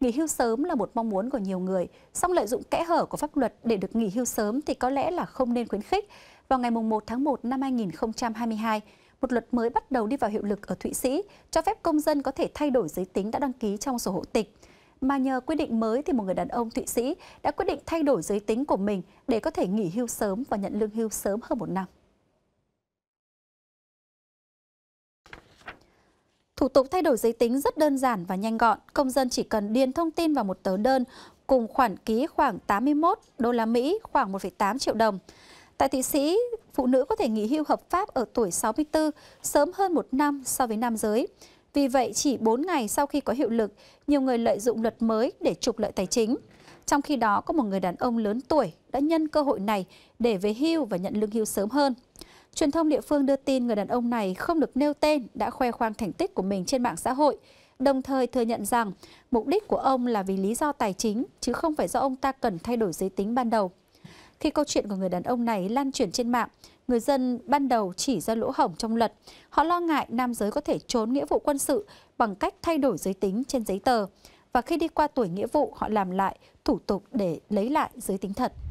Nghỉ hưu sớm là một mong muốn của nhiều người, song lợi dụng kẽ hở của pháp luật để được nghỉ hưu sớm thì có lẽ là không nên khuyến khích. Vào ngày 1 tháng 1 năm 2022, một luật mới bắt đầu đi vào hiệu lực ở Thụy Sĩ, cho phép công dân có thể thay đổi giới tính đã đăng ký trong sổ hộ tịch. Mà nhờ quy định mới thì một người đàn ông Thụy Sĩ đã quyết định thay đổi giới tính của mình để có thể nghỉ hưu sớm và nhận lương hưu sớm hơn một năm. Thủ tục thay đổi giới tính rất đơn giản và nhanh gọn, công dân chỉ cần điền thông tin vào một tờ đơn cùng khoản ký khoảng 81 đô la Mỹ, khoảng 1,8 triệu đồng. Tại Thụy Sĩ, phụ nữ có thể nghỉ hưu hợp pháp ở tuổi 64, sớm hơn một năm so với nam giới. Vì vậy, chỉ 4 ngày sau khi có hiệu lực, nhiều người lợi dụng luật mới để trục lợi tài chính. Trong khi đó, có một người đàn ông lớn tuổi đã nhân cơ hội này để về hưu và nhận lương hưu sớm hơn. Truyền thông địa phương đưa tin người đàn ông này không được nêu tên đã khoe khoang thành tích của mình trên mạng xã hội, đồng thời thừa nhận rằng mục đích của ông là vì lý do tài chính, chứ không phải do ông ta cần thay đổi giới tính ban đầu. Khi câu chuyện của người đàn ông này lan truyền trên mạng, người dân ban đầu chỉ ra lỗ hổng trong luật. Họ lo ngại nam giới có thể trốn nghĩa vụ quân sự bằng cách thay đổi giới tính trên giấy tờ. Và khi đi qua tuổi nghĩa vụ, họ làm lại thủ tục để lấy lại giới tính thật.